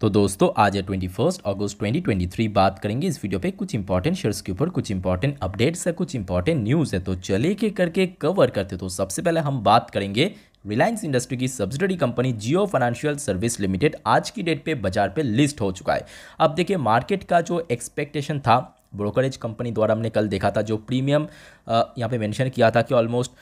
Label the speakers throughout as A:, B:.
A: तो दोस्तों आज है ट्वेंटी फर्स्ट अगस्त 2023 बात करेंगे इस वीडियो पे कुछ इंपॉर्टेंट शेयर्स के ऊपर कुछ इंपॉर्टेंट अपडेट्स है कुछ इंपॉर्टेंट न्यूज़ है तो चले के करके कवर करते तो सबसे पहले हम बात करेंगे रिलायंस इंडस्ट्री की subsidiary company Jio financial service limited आज की डेट पे बाजार पे लिस्ट हो चुका है अब देखिए मार्केट का जो एक्सपेक्टेशन था ब्रोकरेज कंपनी द्वारा हमने कल देखा था जो प्रीमियम यहाँ पे मेंशन किया था कि ऑलमोस्ट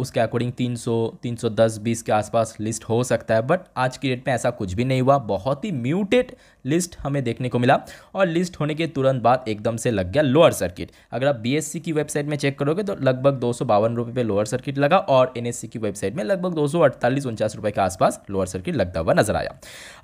A: उसके अकॉर्डिंग 300 310 20 के आसपास लिस्ट हो सकता है बट आज की डेट में ऐसा कुछ भी नहीं हुआ बहुत ही म्यूटेड लिस्ट हमें देखने को मिला और लिस्ट होने के तुरंत बाद एकदम से लग गया लोअर सर्किट अगर आप बी की वेबसाइट में चेक करोगे तो लगभग दो सौ पे लोअर सर्किट लगा और एन की वेबसाइट में लगभग दो सौ के आसपास लोअर सर्किट लगता हुआ नजर आया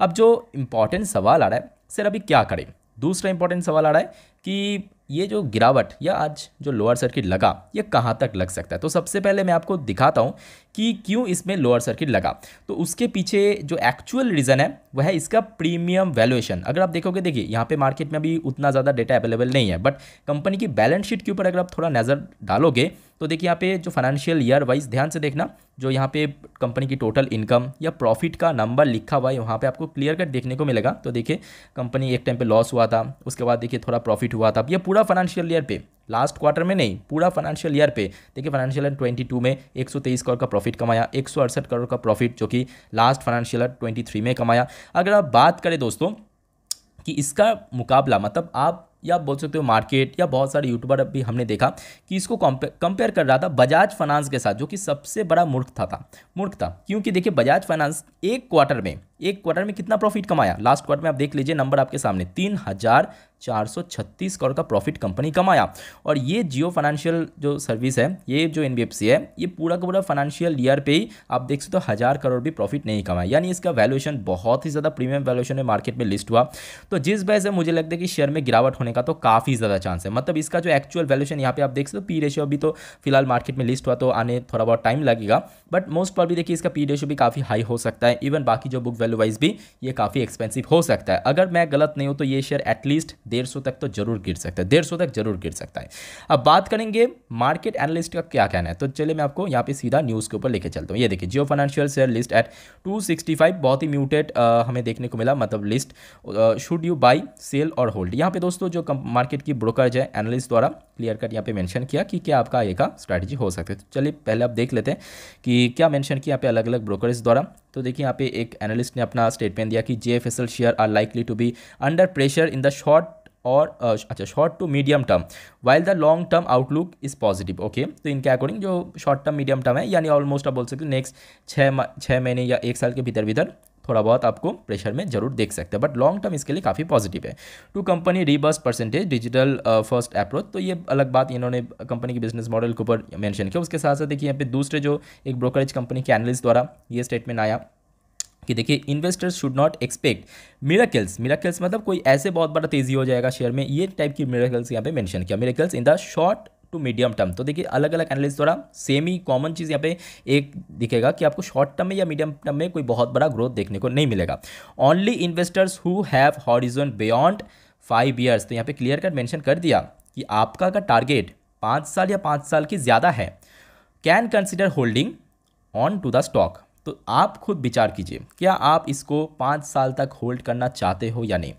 A: अब जो इंपॉर्टेंट सवाल आ रहा है सर अभी क्या करें दूसरा इंपॉर्टेंट सवाल आ रहा है कि ये जो गिरावट या आज जो लोअर सर्किट लगा ये कहाँ तक लग सकता है तो सबसे पहले मैं आपको दिखाता हूँ कि क्यों इसमें लोअर सर्किट लगा तो उसके पीछे जो एक्चुअल रीज़न है वह है इसका प्रीमियम वैल्यूएशन अगर आप देखोगे देखिए यहाँ पे मार्केट में अभी उतना ज़्यादा डेटा अवेलेबल नहीं है बट कंपनी की बैलेंस शीट के ऊपर अगर आप थोड़ा नज़र डालोगे तो देखिए यहाँ पे जो फाइनेंशियल ईयर वाइज ध्यान से देखना जो यहाँ पे कंपनी की टोटल इनकम या प्रॉफिट का नंबर लिखा हुआ है वहाँ पे आपको क्लियर कट देखने को मिलेगा तो देखिए कंपनी एक टाइम पे लॉस हुआ था उसके बाद देखिए थोड़ा प्रॉफिट प्रॉफिट हुआ था अब यह पूरा फाइनेंशियल ईयर पे लास्ट क्वार्टर में नहीं पूरा फाइनेंशियल ईयर पे देखिए फाइनेंशियल ईयर 22 में 123 करोड़ का प्रॉफिट कमाया एक करोड़ का प्रॉफिट जो कि लास्ट फाइनेंशियल ईयर 23 में कमाया अगर आप बात करें दोस्तों कि इसका मुकाबला मतलब आप या बोल सकते हो मार्केट या बहुत सारे यूट्यूबर भी हमने देखा कि इसको कंपेयर कर रहा था बजाज फाइनेंस के साथ जो कि सबसे बड़ा मूर्ख था था मूर्ख था क्योंकि देखिए बजाज फाइनेंस एक क्वार्टर में एक क्वार्टर में कितना प्रॉफिट कमाया लास्ट क्वार्टर में आप देख लीजिए नंबर आपके सामने तीन हज़ार 436 करोड़ का प्रॉफिट कंपनी कमाया और ये जियो फाइनेंशियल जो सर्विस है ये जो एन है ये पूरा का पूरा फाइनेंशियल ईयर पे ही आप देख सकते हो तो हज़ार करोड़ भी प्रॉफिट नहीं कमाया यानी इसका वैल्यूएशन बहुत ही ज़्यादा प्रीमियम वैल्यूएशन में मार्केट में लिस्ट हुआ तो जिस वजह से मुझे लगता है कि शेयर में गिरावट होने का तो काफ़ी ज़्यादा चांस है मतलब इसका जो एक्चुअल वैल्यूशन यहाँ पर आप देख सकते हो पी रेशियो अभी तो फिलहाल मार्केट में लिस्ट हुआ तो आने थोड़ा बहुत टाइम लगेगा बट मोस्ट पर देखिए इसका पी रेशियो भी काफ़ी हाई हो सकता है इवन बाकी जो बुक वैल्यू वाइज भी ये काफ़ी एक्सपेंसिव हो सकता है अगर मैं गलत नहीं हूँ तो ये शेयर एटलीस्ट डेढ़ सौ तक तो जरूर गिर सकता है डेढ़ सौ तक जरूर गिर सकता है अब बात करेंगे मार्केट एनालिस्ट का क्या कहना है तो चलिए मैं आपको यहाँ पे सीधा न्यूज़ के ऊपर लेके चलता हूँ ये देखिए Jio financial share list at 265 बहुत ही म्यूटेड हमें देखने को मिला मतलब list should you buy sell और होल्ड यहाँ पे दोस्तों जो मार्केट की ब्रोकर है एनालिस्ट द्वारा क्लियर कट यहाँ पे मैंशन किया कि क्या आपका आगे का स्ट्रैटेजी हो सकता है तो चलिए पहले आप देख लेते हैं कि क्या मेंशन किया यहाँ पे अलग अलग ब्रोकरेज द्वारा तो देखिए यहाँ पे एक एनालिस्ट ने अपना स्टेटमेंट दिया कि जे share are likely to be under pressure in the short और अच्छा short to medium term while the long term outlook is positive okay तो इनके अकॉर्डिंग जो शॉर्ट टर्म मीडियम टर्म है यानी ऑलमोस्ट आप बोल सकते हो नेक्स्ट छः छः महीने या एक साल के भीतर भीतर थोड़ा बहुत आपको प्रेशर में जरूर देख सकते हैं बट लॉन्ग टर्म इसके लिए काफ़ी पॉजिटिव है टू कंपनी रिबर्स परसेंटेज डिजिटल फर्स्ट अप्रोच तो ये अलग बात इन्होंने कंपनी के बिजनेस मॉडल के ऊपर मेंशन किया उसके साथ साथ देखिए यहाँ पे दूसरे जो एक ब्रोकरेज कंपनी के एनलिस्ट द्वारा ये स्टेटमेंट आया कि देखिए investors should not expect miracles miracles मतलब कोई ऐसे बहुत बड़ा तेज़ी हो जाएगा शेयर में ये टाइप की मिराकल्स यहाँ पे मेंशन किया miracles in the short to medium term तो देखिए अलग अलग एनालिस्ट द्वारा सेम ही कॉमन चीज़ यहाँ पे एक दिखेगा कि आपको शॉर्ट टर्म में या मीडियम टर्म में कोई बहुत बड़ा ग्रोथ देखने को नहीं मिलेगा only investors who have horizon beyond five years तो यहाँ पे क्लियर कट मैंशन कर दिया कि आपका अगर टारगेट पाँच साल या पाँच साल की ज़्यादा है can consider holding on to the stock तो आप खुद विचार कीजिए क्या आप इसको पाँच साल तक होल्ड करना चाहते हो या नहीं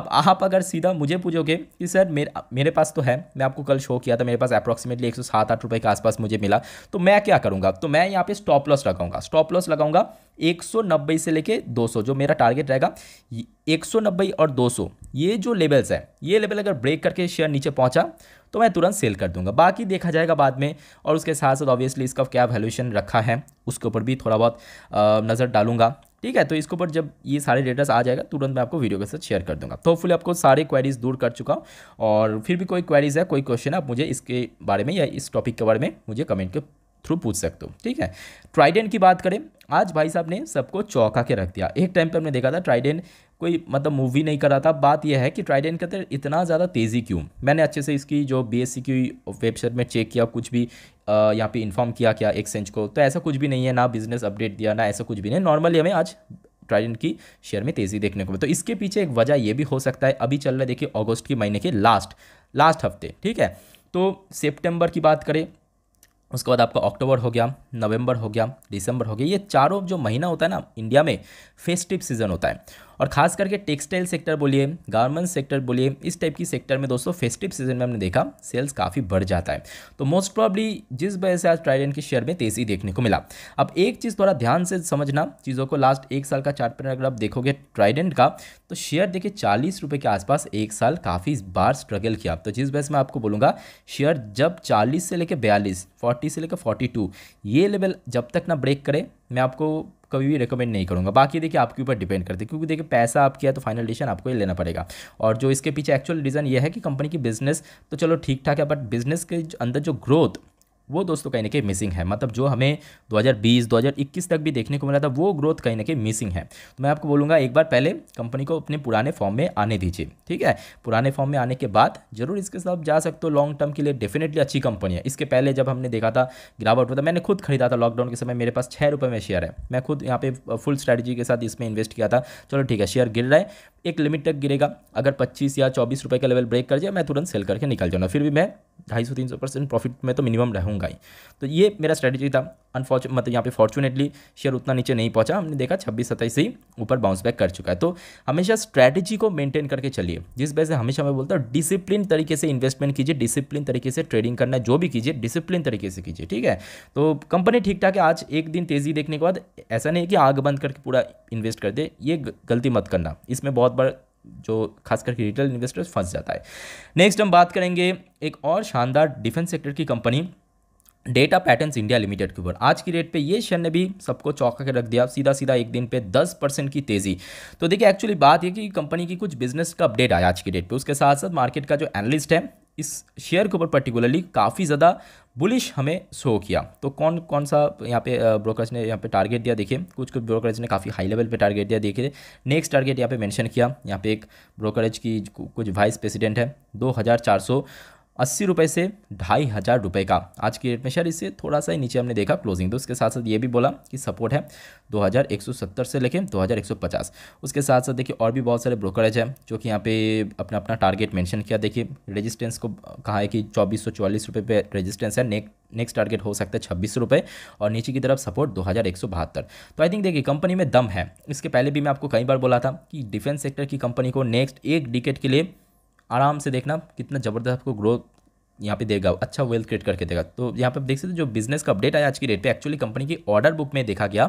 A: अब आप अगर सीधा मुझे पूछोगे कि सर मेरे मेरे पास तो है मैं आपको कल शो किया था मेरे पास अप्रॉक्सीमेटली एक सौ सात आठ रुपये के आसपास मुझे मिला तो मैं क्या करूँगा तो मैं यहाँ पे स्टॉप लॉस लगाऊंगा स्टॉप लॉस लगाऊंगा एक से लेके दो जो मेरा टारगेट रहेगा एक और दो ये जो लेवल्स हैं ये लेवल अगर ब्रेक करके शेयर नीचे पहुँचा तो मैं तुरंत सेल कर दूंगा बाकी देखा जाएगा बाद में और उसके साथ साथ ऑब्वियसली इसका क्या वैल्यूशन रखा है उसके ऊपर भी थोड़ा बहुत नज़र डालूंगा ठीक है तो इसके ऊपर जब ये सारे डेटास आ जाएगा तुरंत मैं आपको वीडियो के साथ शेयर कर दूंगा तो फुल आपको सारे क्वेरीज दूर कर चुका हूँ और फिर भी कोई क्वेरीज है कोई क्वेश्चन है आप मुझे इसके बारे में या इस टॉपिक के बारे में मुझे कमेंट के थ्रू पूछ सकते हो ठीक है ट्राइडेंट की बात करें आज भाई साहब ने सबको चौंका के रख दिया एक टाइम पर हमने देखा था ट्राइडेंट कोई मतलब मूवी नहीं कर रहा था बात यह है कि ट्राइडेंट के अंदर इतना ज़्यादा तेज़ी क्यों मैंने अच्छे से इसकी जो बी की वेबसाइट में चेक किया कुछ भी यहाँ पे इन्फॉर्म किया क्या एक्सचेंज को तो ऐसा कुछ भी नहीं है ना बिज़नेस अपडेट दिया ना ऐसा कुछ भी नहीं नॉर्मली हमें आज ट्राइडेंट की शेयर में तेज़ी देखने को मिले तो इसके पीछे एक वजह यह भी हो सकता है अभी चल रहा देखिए अगस्त के महीने के लास्ट लास्ट हफ्ते ठीक है तो सेप्टेम्बर की बात करें उसके बाद आपका अक्टूबर हो गया नवंबर हो गया दिसंबर हो गया ये चारों जो महीना होता है ना इंडिया में फेस्टिव सीज़न होता है और खास करके टेक्सटाइल सेक्टर बोलिए गारमेंट सेक्टर बोलिए इस टाइप की सेक्टर में दोस्तों फेस्टिव सीजन में हमने देखा सेल्स काफ़ी बढ़ जाता है तो मोस्ट प्रॉब्ली जिस वजह से आज ट्राइडेंट के शेयर में तेज़ी देखने को मिला अब एक चीज़ थोड़ा ध्यान से समझना चीज़ों को लास्ट एक साल का चार्ट अगर आप देखोगे ट्राइडेंट का तो शेयर देखिए चालीस रुपये के आसपास एक साल काफ़ी बार स्ट्रगल किया तो जिस वजह से मैं आपको बोलूँगा शेयर जब चालीस से लेकर बयालीस फोर्टी से लेकर फोर्टी टू ये लेवल जब तक ना ब्रेक करे मैं आपको कभी भी रिकमेंड नहीं करूँगा बाकी देखिए आपके ऊपर डिपेंड करते क्योंकि देखिए पैसा आप किया तो फाइनल डिसीजन आपको ही लेना पड़ेगा और जो इसके पीछे एक्चुअल रीज़न ये है कि कंपनी की बिज़नेस तो चलो ठीक ठाक है बट बिज़नेस के अंदर जो ग्रोथ वो दोस्तों तो कहीं ना कहीं मिसिंग है मतलब जो हमें 2020 2021 तक भी देखने को मिला था वो ग्रोथ कहीं ना कहीं मिसिंग है तो मैं आपको बोलूँगा एक बार पहले कंपनी को अपने पुराने फॉर्म में आने दीजिए ठीक है पुराने फॉर्म में आने के बाद जरूर इसके साथ जा सकते हो लॉन्ग टर्म के लिए डेफिनेटली अच्छी कंपनी है इसके पहले जब हमने देखा था गिरावट होता था मैंने खुद खरीदा था लॉकडाउन के समय मेरे पास छः रुपये में शेयर है मैं खुद यहाँ पे फुल स्ट्रैटेजी के साथ इसमें इन्वेस्ट किया था चलो ठीक है शेयर गिर रहा है एक लिमिट तक गिरेगा अगर पच्चीस या चौबीस रुपये का लेवल ब्रेक कर जाए मैं तुरंत सेल करके निकल जाऊँगा फिर भी मैं ढाई सौ तीन सौ परसेंट प्रॉफिट में तो मिनिमम रहूँगा होगा ही तो ये मेरा स्ट्रैटेजी था अनफॉर्चु मतलब यहाँ पे फॉर्चुनेटली शेयर उतना नीचे नहीं पहुँचा हमने देखा छब्बीस सत्ताईस ही ऊपर बाउंस बैक कर चुका है तो हमेशा स्ट्रैटेजी को मेंटेन करके चलिए जिस वजह से हमेशा मैं बोलता हूँ डिसिप्लिन तरीके से इन्वेस्टमेंट कीजिए डिसिप्लिन तरीके से ट्रेडिंग करना जो भी कीजिए डिसिप्लिन तरीके से कीजिए ठीक है तो कंपनी ठीक ठाक है आज एक दिन तेज़ी देखने के बाद ऐसा नहीं है कि आग बंद करके पूरा इन्वेस्ट कर दे ये गलती मत करना इसमें बहुत बार जो खास करके रिटेल इन्वेस्टर्स फंस जाता है नेक्स्ट हम बात करेंगे एक और शानदार डिफेंस सेक्टर की company data patterns India limited के ऊपर आज की डेट पे ये शेयर ने भी सबको चौंका के रख दिया सीधा सीधा एक दिन पे 10 परसेंट की तेज़ी तो देखिए एक्चुअली बात यह कि कंपनी की कुछ बिजनेस का अपडेट आया आज की डेट पे उसके साथ साथ मार्केट का जो एनालिस्ट है इस शेयर के ऊपर पर्टिकुलरली काफ़ी ज़्यादा बुलिश हमें शो किया तो कौन कौन सा यहाँ पे ब्रोकर्स ने यहाँ पे टारगेट दिया देखिए कुछ कुछ ब्रोकरेज ने काफ़ी हाई लेवल पे टारगेट दिया देखिए नेक्स्ट टारगेट यहाँ पे मेंशन किया यहाँ पे एक ब्रोकरेज की कुछ वाइस प्रेसिडेंट है दो हज़ार चार सौ अस्सी रुपये से ढाई हज़ार रुपये का आज की रेट में शायद इससे थोड़ा सा ही नीचे हमने देखा क्लोजिंग तो उसके साथ साथ ये भी बोला कि सपोर्ट है 2170 से लेके 2150 उसके साथ साथ देखिए और भी बहुत सारे ब्रोकरेज हैं जो कि यहाँ पे अपना अपना टारगेट मेंशन किया देखिए रेजिस्टेंस को कहा है कि चौबीस सौ चौलीस रुपये पे रजिस्टेंस है नेक नेक्स्ट टारगेट हो सकता है छब्बीस रुपये और नीचे की तरफ सपोर्ट दो हज़ार एक सौ बहत्तर तो आई थिंक देखिए कंपनी में दम है इसके पहले भी मैं आपको कई बार बोला था कि डिफेंस सेक्टर की कंपनी को नेक्स्ट एक डिकेट के लिए आराम से देखना कितना ज़बरदस्त आपको ग्रोथ यहाँ पे देगा अच्छा वेल्थ क्रिएट करके देगा तो यहाँ पे देख सकते हो जो बिजनेस का अपडेट आया आज की डेट पे एक्चुअली कंपनी की ऑर्डर बुक में देखा गया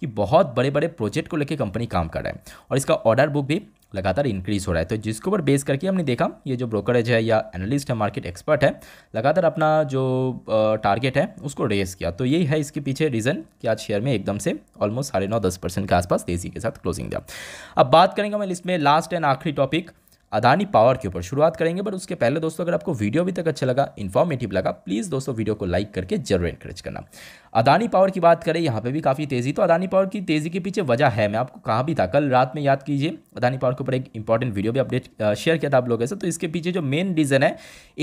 A: कि बहुत बड़े बड़े प्रोजेक्ट को लेकर कंपनी काम कर रहा है और इसका ऑर्डर बुक भी लगातार इंक्रीज हो रहा है तो जिसके ऊपर बेस करके हमने देखा ये जो ब्रोकरेज है या एनालिस्ट है मार्केट एक्सपर्ट है लगातार अपना जो टारगेट है उसको रेस किया तो यही है इसके पीछे रीज़न कि आज शेयर में एकदम से ऑलमोस्ट साढ़े नौ दस परसेंट के आसपास तेज़ी के साथ क्लोजिंग दिया अब बात करेंगे हमें इसमें लास्ट एंड आखिरी टॉपिक अदानी पावर के ऊपर शुरुआत करेंगे बट उसके पहले दोस्तों अगर आपको वीडियो अभी तक अच्छा लगा इन्फॉर्मेटिव लगा प्लीज़ दोस्तों वीडियो को लाइक करके जरूर इंकरेज करना अदानी पावर की बात करें यहाँ पे भी काफ़ी तेज़ी तो अदानी पावर की तेज़ी के पीछे वजह है मैं आपको कहा भी था कल रात में याद कीजिए अदानी पावर के ऊपर एक इंपॉर्टेंट वीडियो भी अपडेट शेयर किया था आप लोगों से तो इसके पीछे जो मेन रीज़न है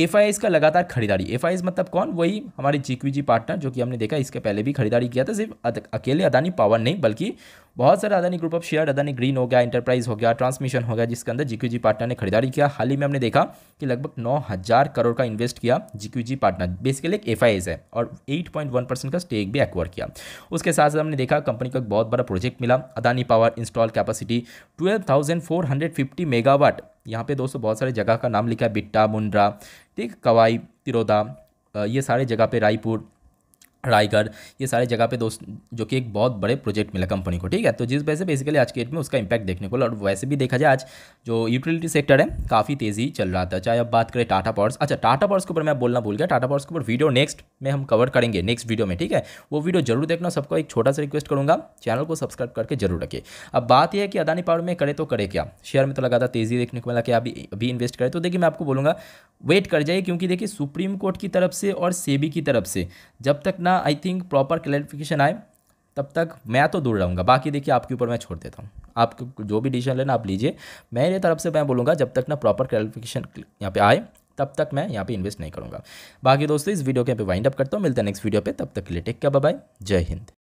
A: एफ का लगातार खरीदारी एफ मतलब कौन वही हमारे जी पार्टनर जो कि हमने देखा इसके पहले भी खरीदारी किया था सिर्फ अकेले अदानी पावर नहीं बल्कि बहुत सारे Adani group of share Adani green हो गया इंटरप्राइज हो गया ट्रांसमिशन हो गया जिसके अंदर जीक्यूजी पार्टनर ने खरीदारी किया हाल ही में हमने देखा कि लगभग नौ हज़ार करोड़ का इन्वेस्ट किया जीक्यूजी पार्टनर बेसिकली एक एफ है और एट पॉइंट वन परसेंट का स्टेक भी एक्वायर किया उसके साथ साथ हमने देखा कंपनी को एक बहुत बड़ा प्रोजेक्ट मिला Adani power install capacity twelve thousand four hundred fifty megawatt यहाँ पे दोस्तों बहुत सारे जगह का नाम लिखा है बिट्टा मुंड्रा ठीक कवाई तिरोदा ये सारे जगह पे रायपुर रायगढ़ ये सारे जगह पे दोस्त जो कि एक बहुत बड़े प्रोजेक्ट मिला कंपनी को ठीक है तो जिस वजह से बेसिकली आज के डेट में उसका इम्पैक्ट देखने को और वैसे भी देखा जाए आज जो यूटिलिटी सेक्टर है काफ़ी तेज़ी चल रहा था चाहे अब बात करें टाटा पावर्स अच्छा टाटा पावर्स के ऊपर मैं बोलना भूल गया टाटा पावर्स के ऊपर वीडियो नेक्स्ट में हम कवर करेंगे नेक्स्ट वीडियो में ठीक है वो वीडियो जरूर देखना सबको एक छोटा सा रिक्वेस्ट करूँगा चैनल को सब्सक्राइब करके जरूर रखें अब बात यह है कि अदानी पावर में करे तो करे क्या शेयर में तो लगातार तेज़ी देखने को मिला कि अभी अभी इन्वेस्ट करें तो देखिए मैं आपको बोलूँगा वेट कर जाइए क्योंकि देखिए सुप्रीम कोर्ट की तरफ से और सेबी की तरफ से जब तक ना आई थिंक प्रॉपर क्लैरिफिकेशन आए तब तक मैं तो दूर रहूँगा बाकी देखिए आपके ऊपर मैं छोड़ देता हूँ आप जो भी डिसीजन लेना आप लीजिए मेरे तरफ से मैं बोलूँगा जब तक ना प्रॉपर क्लैरिफिकेशन यहाँ पे आए तब तक मैं यहाँ पे इन्वेस्ट नहीं करूँगा बाकी दोस्तों इस वीडियो के यहाँ पे वाइंड अप करता हूँ मिलता हैं नेक्स्ट वीडियो पे तब तक के लिए टेक क्या बाय जय हिंद